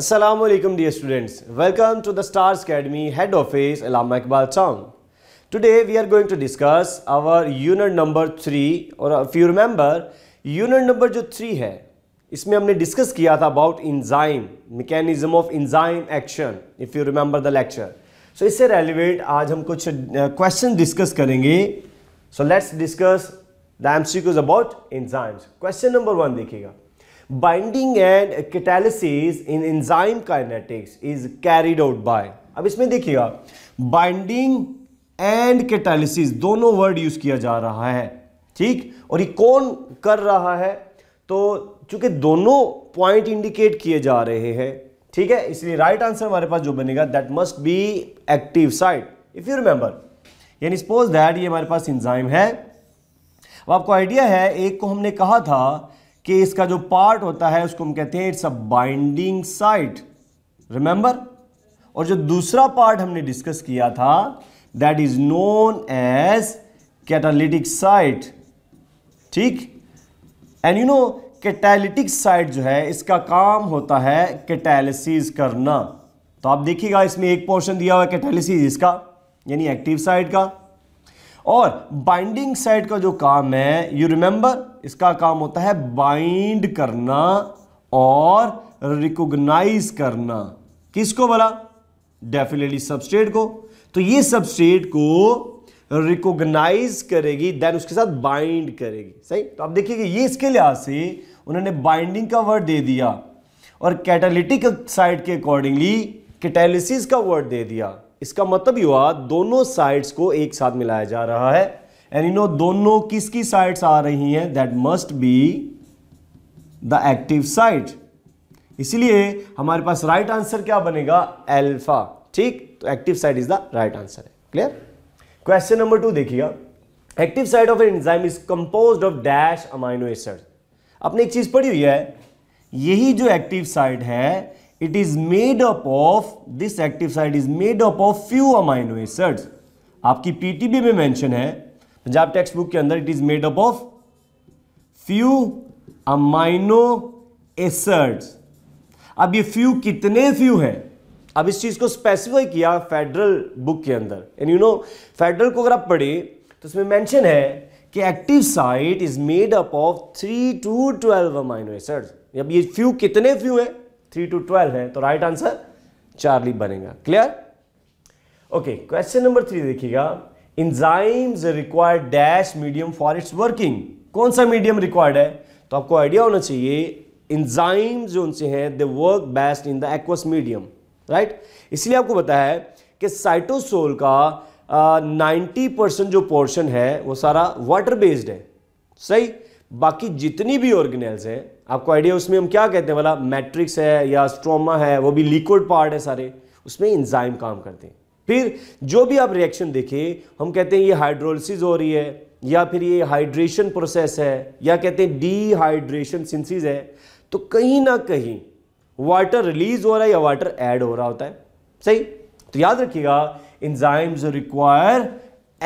Assalamualaikum dear students. Welcome to the Stars Academy head office Alama Iqbal Town. Today we are going to discuss our unit number 3 और if you remember unit number जो 3 है इसमें हमने discuss किया था about enzyme mechanism of enzyme action if you remember the lecture so इससे relevant आज हम कुछ क्वेश्चन डिस्कस करेंगे so let's discuss the M C about enzymes question number one देखिएगा binding and catalysis in enzyme kinetics is carried out by अब इसमें देखिएगा binding and catalysis दोनों वर्ड यूज किया जा रहा है ठीक और ये कौन कर रहा है तो चूंकि दोनों पॉइंट इंडिकेट किए जा रहे हैं ठीक है इसलिए राइट आंसर हमारे पास जो बनेगा that must be active side if you remember यानी सपोज दैट ये हमारे पास इंजाइम है अब आपको आइडिया है एक को हमने कहा था कि इसका जो पार्ट होता है उसको हम कहते हैं it's a binding site remember और जो दूसरा पार्ट हमने डिस्कस किया था that is known as catalytic site ठीक and you know catalytic site जो है इसका काम होता है कैटालिसिस करना तो आप देखिएगा इसमें एक पोर्शन दिया हुआ है कैटालिसिस इसका यानी एक्टिव साइट का और बाइंडिंग साइट का जो काम है यू रिमेंबर इसका काम होता है बाइंड करना और रिकोगनाइज करना किसको बोला डेफिनेटली सबस्टेट को तो ये सबस्टेट को रिकोगनाइज करेगी देन उसके साथ बाइंड करेगी सही तो आप देखिए ये इसके लिहाज से उन्होंने बाइंडिंग का वर्ड दे दिया और कैटालिटिक साइड के अकॉर्डिंगली कैटालिसिस का वर्ड दे दिया इसका मतलब ये हुआ दोनों साइड्स को एक साथ मिलाया जा रहा है एंड यू नो दोनों किसकी साइड्स आ रही हैं that must be the active side इसलिए हमारे पास राइट right आंसर क्या बनेगा एल्फा ठीक तो active side is the right answer है क्लियर क्वेश्चन नंबर टू देखिएगा active side of enzyme is compose of dash amino acid आपने एक चीज पढ़ी हुई है यही जो एक्टिव साइड है it is made up of this active site is made up of few amino acids आपकी पीटीबी में मेंशन है पंजाब टेक्स्ट बुक के अंदर it is made up of few amino acids अब ये फ्यू कितने फ्यू है अब इस चीज को स्पेसिफाई किया फेडरल बुक के अंदर एंड यू नो फेडरल को अगर आप पढ़े तो उसमें मेंशन है कि active site is made up of three to twelve amino acids अब ये फ्यू कितने फ्यू है थ्री टू ट्वेल्व है तो राइट आंसर चार्ली बनेगा clear okay question number three देखिएगा enzymes required dash medium for its working कौन सा मीडियम रिक्वायर्ड है तो आपको आइडिया होना चाहिए इंजाइम जो उनसे हैं they work best in the aqueous medium right इसलिए आपको बताया है कि साइटोसोल का नाइन्टी परसेंट जो पोर्शन है वो सारा वाटर बेस्ड है सही बाकी जितनी भी ऑर्गेनाइज हैं आपको आइडिया उसमें हम क्या कहते हैं वाला मैट्रिक्स है या स्ट्रोमा है वो भी लिक्विड पार्ट है सारे उसमें इंजाइम काम करते हैं फिर जो भी आप रिएक्शन देखें हम कहते हैं ये हाइड्रोलिसिस हो रही है या फिर ये हाइड्रेशन प्रोसेस है या कहते हैं डीहाइड्रेशन सिंसिस है तो कहीं ना कहीं वाटर रिलीज हो रहा है या वाटर ऐड हो रहा होता है सही तो याद रखिएगा enzymes require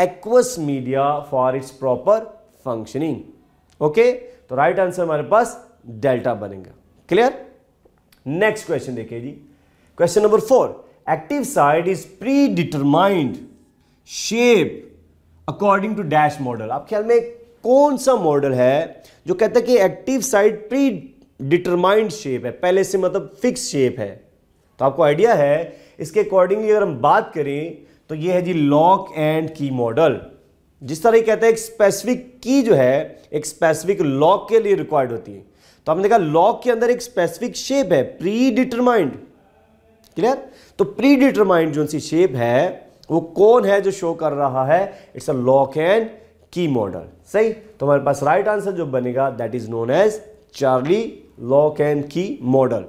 aqueous media for its proper functioning okay तो राइट आंसर हमारे पास डेल्टा बनेगा क्लियर नेक्स्ट क्वेश्चन देखिए जी question number four active side is predetermined shape according to dash model आप ख्याल में कौन सा मॉडल है जो कहता है कि active side predetermined shape है पहले से मतलब फिक्स शेप है तो आपको आइडिया है इसके अकॉर्डिंगली अगर हम बात करें तो ये है जी लॉक एंड की मॉडल जिस तरह कहते हैं एक स्पेसिफिक की जो है एक स्पेसिफिक लॉक के लिए रिक्वायर्ड होती है तो आपने देखा लॉग के अंदर एक स्पेसिफिक शेप है प्री डिटरमाइंड क्लियर तो प्री डिटरमाइंड जो सी शेप है वो कौन है जो शो कर रहा है it's a lock and key model सही तो हमारे पास राइट आंसर जो बनेगा that is known as Charlie lock and key model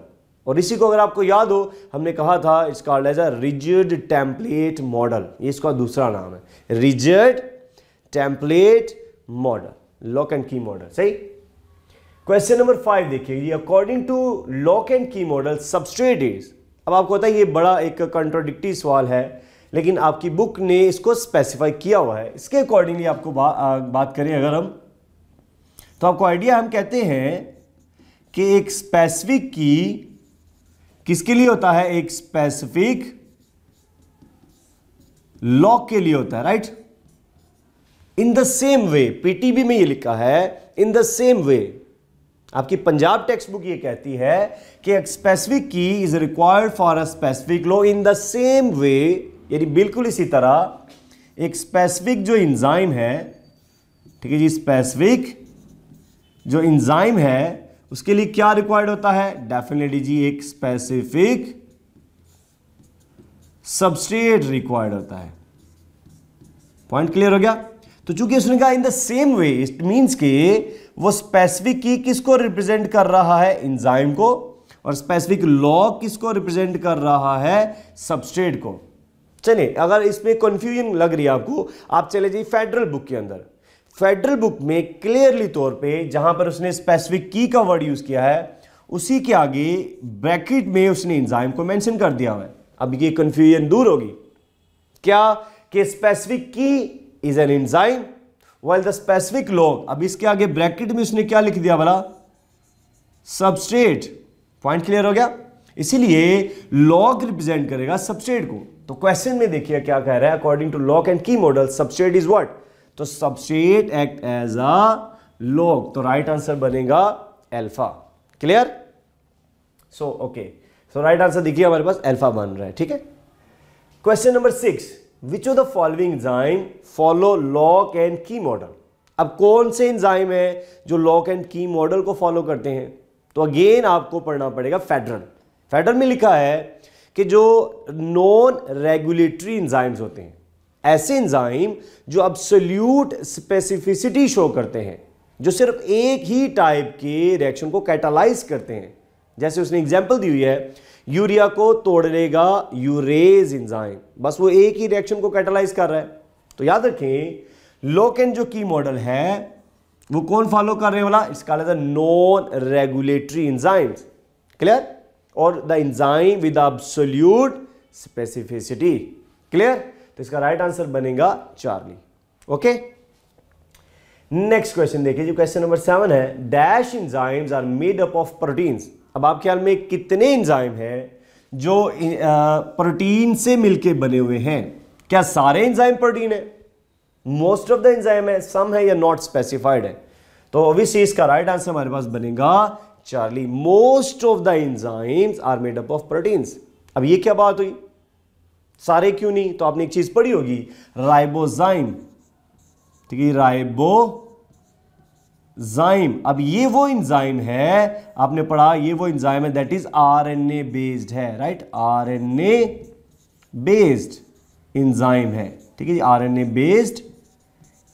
और इसी को अगर आपको याद हो हमने कहा था it's called as a rigid template model ये इसका दूसरा नाम है rigid template model lock and key model सही क्वेश्चन नंबर फाइव देखिए according to lock and key model substrate is अब आपको पता है ये बड़ा एक कंट्रोडिक्टी सवाल है लेकिन आपकी बुक ने इसको स्पेसिफाई किया हुआ है इसके अकॉर्डिंगली आपको बा, आ, बात करें अगर हम तो आपको आइडिया हम कहते हैं कि एक स्पेसिफिक की किसके लिए होता है एक स्पेसिफिक लॉक के लिए होता है right in the same way PTB में ये लिखा है इन द सेम वे आपकी पंजाब टेक्स्ट बुक ये कहती है कि एक specific key is required for a specific lock in the same way यानी बिल्कुल इसी तरह एक स्पेसिफिक जो इंजाइम है ठीक है जी स्पेसिफिक जो इंजाइम है उसके लिए क्या रिक्वायर्ड होता है डेफिनेटली जी एक स्पेसिफिक सबस्ट्रेट रिक्वायर्ड होता है पॉइंट क्लियर हो गया तो चूंकि उसने कहा in the same way it means कि वो स्पेसिफिक की किसको रिप्रेजेंट कर रहा है इंजाइम को और स्पेसिफिक लॉ किसको रिप्रेजेंट कर रहा है सबस्ट्रेट को चलिए अगर इसमें कंफ्यूजन लग रही है आपको आप चले जाइए फेडरल बुक के अंदर फेडरल बुक में क्लियरली तौर पे जहां पर उसने स्पेसिफिक की का वर्ड यूज किया है उसी के आगे ब्रैकेट में उसने इंजाइम को मेंशन कर दिया हुआ है अब ये कंफ्यूजन दूर होगी क्या कि specific key is an enzyme well the specific lock अब इसके आगे ब्रैकेट में उसने क्या लिख दिया बोला सबस्ट्रेट पॉइंट क्लियर हो गया इसीलिए लॉग रिप्रेजेंट करेगा सबस्ट्रेट को तो क्वेश्चन में देखिए क्या कह रहा है according to lock and key model substrate is what तो substrate act as a lock तो राइट आंसर बनेगा alpha clear so okay so right answer देखिए हमारे पास एल्फा बन रहा है ठीक है question number six which of the following enzyme follow lock and key model अब कौन से इंजाइम है जो लॉक एंड की मॉडल को फॉलो करते हैं तो अगेन आपको पढ़ना पड़ेगा फेडरल फेडरल में लिखा है कि जो नॉन रेगुलेटरी इंजाइम्स होते हैं ऐसे इंजाइम जो अब सल्यूट स्पेसिफिसिटी शो करते हैं जो सिर्फ एक ही टाइप के रिएक्शन को कैटालाइज करते हैं जैसे उसने एग्जाम्पल दी हुई है यूरिया को तोड़ लेगा यूरेज इंजाइम बस वो एक ही रिएक्शन को कैटलाइज कर रहा है तो याद रखें लोकेन जो की मॉडल है वो कौन फॉलो कर रहे वाला इसका called non regulatory enzymes clear और the enzyme with absolute specificity clear तो इसका राइट आंसर बनेगा चार्ली ओके नेक्स्ट क्वेश्चन देखिए जो क्वेश्चन नंबर सेवन है dash enzymes are made up of proteins अब आप ख्याल में कितने इंजाइम हैं जो प्रोटीन से मिलके बने हुए हैं क्या सारे इंजाइम प्रोटीन है मोस्ट ऑफ द इंजाइम है सम है या नॉट स्पेसिफाइड है तो ऑब्वियसली इसका राइट आंसर हमारे पास बनेगा Charlie most of the enzymes are made up of proteins अब ये क्या बात हुई सारे क्यों नहीं तो आपने एक चीज पढ़ी होगी राइबोजाइम ठीक है राइबो इंजाइम अब ये वो इंजाइम है आपने पढ़ा ये वो इंजाइम है दैट इज आरएनए बेस्ड है राइट आरएनए बेस्ड इंजाइम है ठीक है जी आरएनए बेस्ड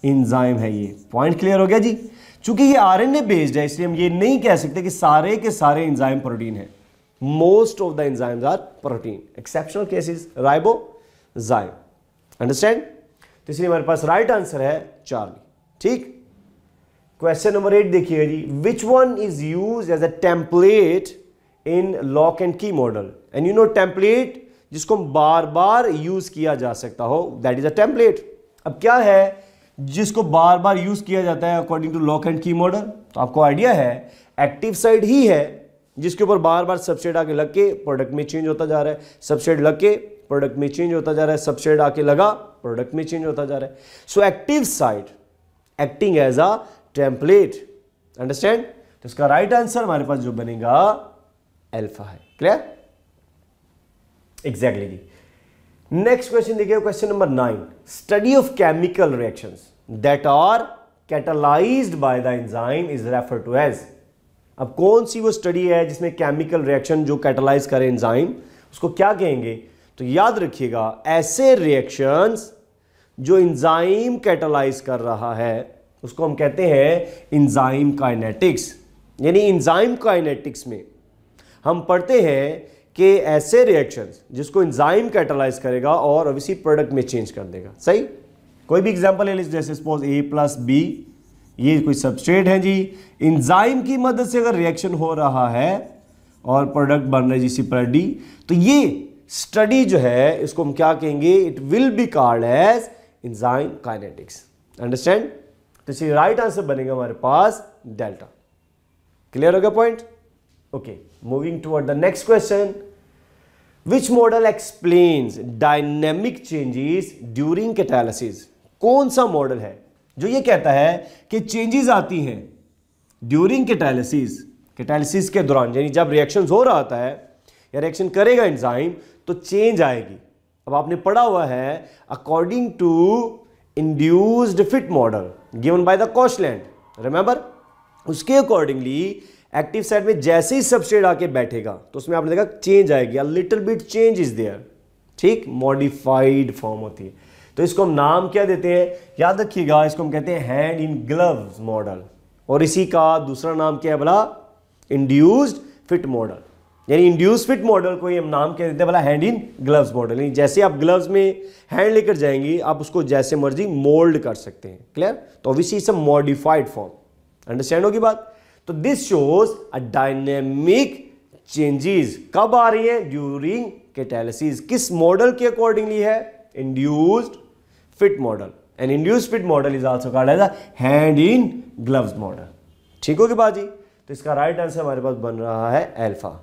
इंजाइम है ये पॉइंट क्लियर हो गया जी चूंकि ये आरएनए बेस्ड है इसलिए हम ये नहीं कह सकते कि सारे के सारे इंजाइम प्रोटीन है most of the enzyme are protein exceptional cases जाइम अंडरस्टैंड तो इसलिए हमारे पास राइट आंसर है चार्ली ठीक क्वेश्चन नंबर एट देखिएगा जी which one is use as a template in lock and key model and you know template जिसको बार बार यूज किया जा सकता हो दैट इज अ टेम्पलेट अब क्या है जिसको बार बार यूज किया जाता है according to lock and key model तो आपको आइडिया है एक्टिव साइड ही है जिसके ऊपर बार बार सबसेड आके लग के प्रोडक्ट में चेंज होता जा रहा है सबसेड लग के प्रोडक्ट में चेंज होता जा रहा है सबसेड आके लगा प्रोडक्ट में चेंज होता जा रहा है so active side acting as a template understand तो इसका राइट आंसर हमारे पास जो बनेगा एल्फा है क्लियर एग्जैक्टली जी नेक्स्ट क्वेश्चन देखिए question number nine study of chemical reactions that are catalysed by the enzyme is refer to as अब कौन सी वो स्टडी है जिसमें केमिकल रिएक्शन जो कैटलाइज करे एंजाइम उसको क्या कहेंगे तो याद रखिएगा ऐसे रिएक्शंस जो एंजाइम कैटलाइज कर रहा है उसको हम कहते हैं इंजाइम काइनेटिक्स यानी इंजाइम काइनेटिक्स में हम पढ़ते हैं कि ऐसे रिएक्शंस जिसको इंजाइम कैटलाइज करेगा और अब इसी प्रोडक्ट में चेंज कर देगा सही कोई भी एग्जांपल ले लीजिए जैसे सपोज ए प्लस बी ये कोई सबस्ट्रेट है जी इंजाइम की मदद से अगर रिएक्शन हो रहा है और प्रोडक्ट बन रहा है जिसी पर डी तो ये स्टडी जो है इसको हम क्या कहेंगे it will be called as enzyme kinetics understand तो इसलिए राइट आंसर बनेगा हमारे पास डेल्टा क्लियर हो गया point okay moving toward the next question which model explain dynamic changes during catalysis कौन सा मॉडल है जो ये कहता है कि चेंजेस आती हैं ड्यूरिंग कैटालिसिस कैटालिसिस के दौरान यानी जब रिएक्शन हो रहा होता है या रिएक्शन करेगा एंजाइम तो चेंज आएगी अब आपने पढ़ा हुआ है according to induced fit model given by the Koshland remember उसके अकॉर्डिंगली एक्टिव साइड में जैसे ही सबस्ट्रेट आके बैठेगा तो उसमें आपने देखा चेंज आएगी little bit change is there ठीक मॉडिफाइड फॉर्म होती है तो इसको हम नाम क्या देते हैं याद रखिएगा इसको हम कहते हैं हैंड इन ग्लव्स मॉडल और इसी का दूसरा नाम क्या है बोला इंड्यूस्ड फिट मॉडल यानी इंड्यूस फिट मॉडल को ये हम नाम कह देते हैं वाला हैंड इन ग्लव्स मॉडल यानी जैसे आप ग्लव्स में हैंड लेकर जाएंगे आप उसको जैसे मर्जी मोल्ड कर सकते हैं क्लियर तो obviously it's a modified form understand होगी बात तो this shows a dynamic changes कब आ रही है ड्यूरिंग कैटालिसिस किस मॉडल के अकॉर्डिंगली है induced fit model and induced fit model is also called as a hand in gloves model ठीक होगी जी तो इसका राइट आंसर हमारे पास बन रहा है एल्फा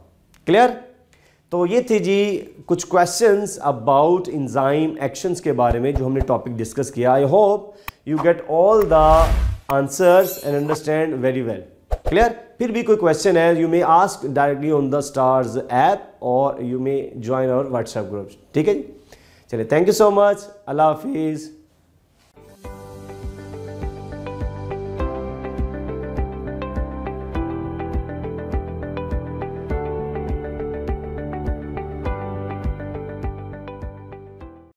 क्लियर तो ये थे जी कुछ क्वेश्चंस अबाउट इंजाइम एक्शंस के बारे में जो हमने टॉपिक डिस्कस किया I hope you get all the answers and understand very well clear फिर भी कोई क्वेश्चन है you may ask directly on the stars app और you may join our WhatsApp group ठीक है जी चलिए थैंक यू सो मच अल्लाह हाफिज़